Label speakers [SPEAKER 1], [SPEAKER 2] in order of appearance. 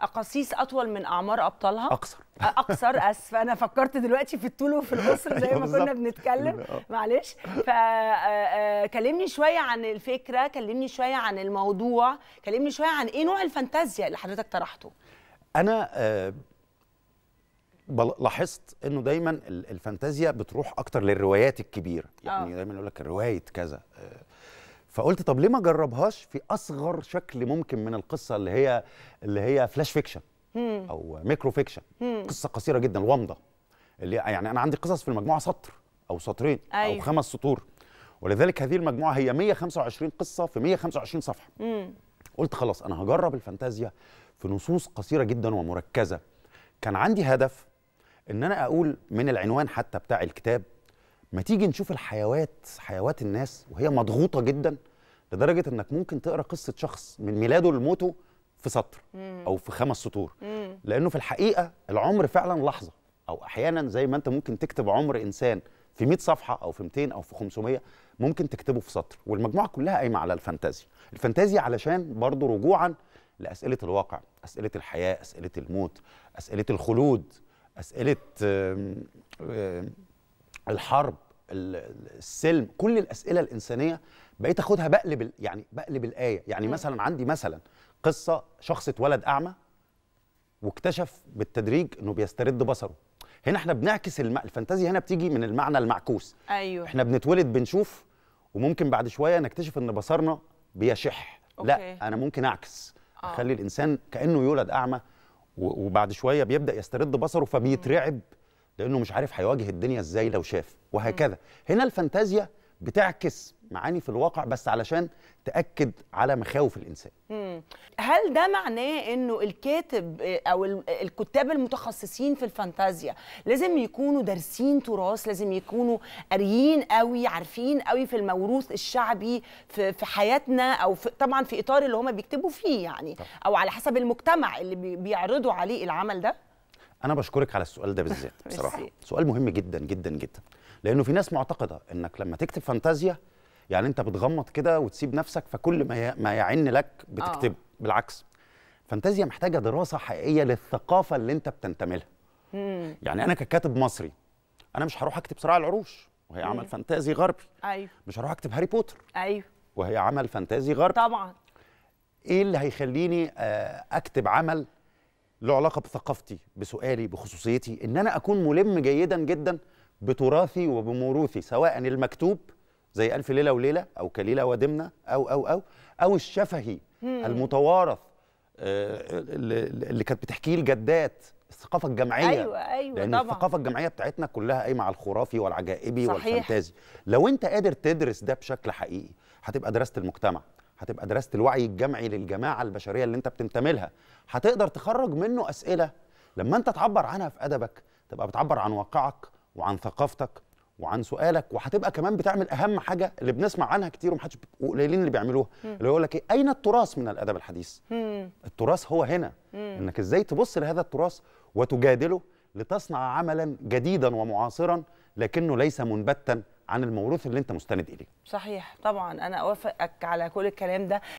[SPEAKER 1] اقاصيص اطول من اعمار ابطالها اقصر اقصر اسف انا فكرت دلوقتي في الطول وفي القصر زي ما كنا بنتكلم آه. معلش فكلمني آه، آه، شويه عن الفكره كلمني شويه عن الموضوع كلمني شويه عن ايه نوع الفانتازيا اللي حضرتك طرحته
[SPEAKER 2] انا لاحظت انه دايما الفانتازيا بتروح اكتر للروايات الكبيره يعني دايما يقول لك روايه كذا فقلت طب ليه ما جربهاش في اصغر شكل ممكن من القصه اللي هي اللي هي فلاش فيكشن
[SPEAKER 1] او
[SPEAKER 2] ميكرو فيكشن قصه قصيره جدا الومضه اللي يعني انا عندي قصص في المجموعه سطر او سطرين أيوه. او خمس سطور ولذلك هذه المجموعه هي 125 قصه في 125 صفحه قلت خلاص انا هجرب الفانتازيا في نصوص قصيره جدا ومركزه كان عندي هدف ان انا اقول من العنوان حتى بتاع الكتاب ما تيجي نشوف الحيوات حيوات الناس وهي مضغوطه جدا لدرجه انك ممكن تقرا قصه شخص من ميلاده لموته في سطر او في خمس سطور لانه في الحقيقه العمر فعلا لحظه او احيانا زي ما انت ممكن تكتب عمر انسان في 100 صفحه او في 200 او في 500 ممكن تكتبه في سطر والمجموعه كلها قايمه على الفانتازيا الفانتازيا علشان برضه رجوعا لاسئله الواقع اسئله الحياه اسئله الموت اسئله الخلود اسئله الحرب السلم كل الاسئله الانسانيه بقيت اخدها بقلب يعني بقلب الايه يعني مثلا عندي مثلا قصه شخص اتولد اعمى واكتشف بالتدريج انه بيسترد بصره هنا احنا بنعكس الم... الفانتازيا هنا بتيجي من المعنى المعكوس ايوه احنا بنتولد بنشوف وممكن بعد شويه نكتشف ان بصرنا بيشح أوكي. لا انا ممكن اعكس آه. اخلي الانسان كانه يولد اعمى وبعد شويه بيبدا يسترد بصره فبيترعب م. لانه مش عارف هيواجه الدنيا ازاي لو شاف وهكذا هنا الفانتازيا بتعكس معاني في الواقع بس علشان تاكد على مخاوف الانسان
[SPEAKER 1] هل ده معناه انه الكاتب او الكتاب المتخصصين في الفانتازيا لازم يكونوا دارسين تراث لازم يكونوا قاريين قوي عارفين قوي في الموروث الشعبي في, في حياتنا او في طبعا في اطار اللي هم بيكتبوا فيه يعني او على حسب المجتمع اللي بيعرضوا عليه العمل ده
[SPEAKER 2] انا بشكرك على السؤال ده بالذات بصراحه سؤال مهم جدا جدا جدا لانه في ناس معتقده انك لما تكتب فانتازيا يعني انت بتغمض كده وتسيب نفسك فكل ما ما يعن لك بتكتبه آه. بالعكس فانتازيا محتاجه دراسه حقيقيه للثقافه اللي انت بتنتمي لها يعني انا ككاتب مصري انا مش هروح اكتب صراع العروش وهي عمل فانتازي غربي ايوه مش هروح اكتب هاري بوتر ايوه وهي عمل فانتازي غربي طبعا ايه اللي هيخليني آه، اكتب عمل له علاقه بثقافتي بسؤالي بخصوصيتي ان انا اكون ملم جيدا جدا بتراثي وبموروثي سواء المكتوب زي الف ليله وليله او كليله ودمنه او او او او الشفهي المتوارث آه، اللي كانت بتحكيه الجدات الثقافة الجمعية أيوة أيوة لأن طبعا. الثقافة الجمعية بتاعتنا كلها قايمة على الخرافي والعجائبي صحيح. والفانتازي لو أنت قادر تدرس ده بشكل حقيقي هتبقى درست المجتمع هتبقى دراسه الوعي الجمعي للجماعه البشريه اللي انت بتنتمي لها هتقدر تخرج منه اسئله لما انت تعبر عنها في ادبك تبقى بتعبر عن واقعك وعن ثقافتك وعن سؤالك وهتبقى كمان بتعمل اهم حاجه اللي بنسمع عنها كتير ومحدش قليلين اللي بيعملوها اللي يقول لك ايه اين التراث من الادب الحديث مم. التراث هو هنا مم. انك ازاي تبص لهذا التراث وتجادله لتصنع عملا جديدا ومعاصرا لكنه ليس منبتا عن الموروث اللي انت مستند اليه
[SPEAKER 1] صحيح طبعا انا اوافقك على كل الكلام ده